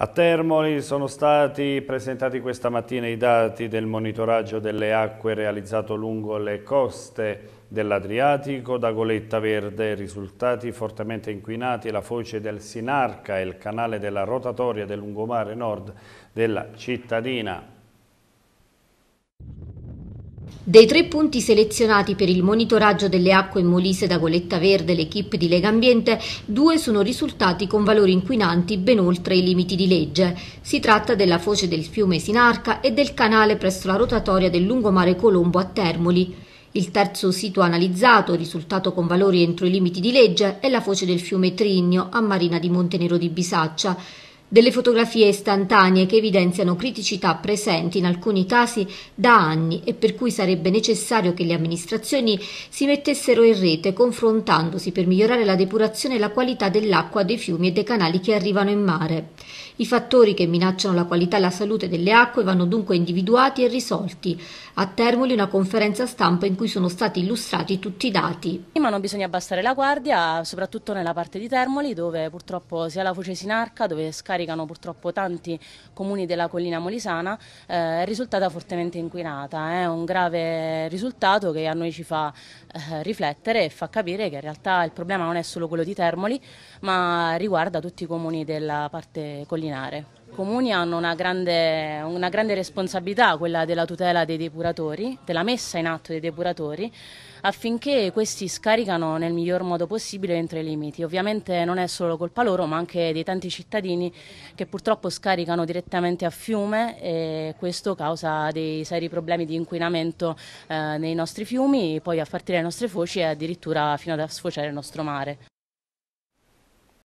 A Termoli sono stati presentati questa mattina i dati del monitoraggio delle acque realizzato lungo le coste dell'Adriatico, da Goletta Verde, risultati fortemente inquinati, la foce del Sinarca e il canale della rotatoria del lungomare nord della cittadina. Dei tre punti selezionati per il monitoraggio delle acque molise da Goletta Verde l'equipe di Lega Ambiente, due sono risultati con valori inquinanti ben oltre i limiti di legge. Si tratta della foce del fiume Sinarca e del canale presso la rotatoria del lungomare Colombo a Termoli. Il terzo sito analizzato, risultato con valori entro i limiti di legge, è la foce del fiume Trignio a Marina di Montenero di Bisaccia delle fotografie istantanee che evidenziano criticità presenti in alcuni casi da anni e per cui sarebbe necessario che le amministrazioni si mettessero in rete confrontandosi per migliorare la depurazione e la qualità dell'acqua dei fiumi e dei canali che arrivano in mare. I fattori che minacciano la qualità e la salute delle acque vanno dunque individuati e risolti. A Termoli una conferenza stampa in cui sono stati illustrati tutti i dati. Prima non bisogna abbassare la guardia, soprattutto nella parte di Termoli dove purtroppo sia la Fucesinarca dove scarica caricano purtroppo tanti comuni della collina molisana, eh, è risultata fortemente inquinata. Eh, è eh, un grave risultato che a noi ci fa eh, riflettere e fa capire che in realtà il problema non è solo quello di Termoli, ma riguarda tutti i comuni della parte collinare comuni hanno una grande, una grande, responsabilità, quella della tutela dei depuratori, della messa in atto dei depuratori, affinché questi scaricano nel miglior modo possibile entro i limiti. Ovviamente non è solo colpa loro, ma anche dei tanti cittadini che purtroppo scaricano direttamente a fiume e questo causa dei seri problemi di inquinamento eh, nei nostri fiumi, poi a partire dalle nostre foci e addirittura fino a sfociare il nostro mare.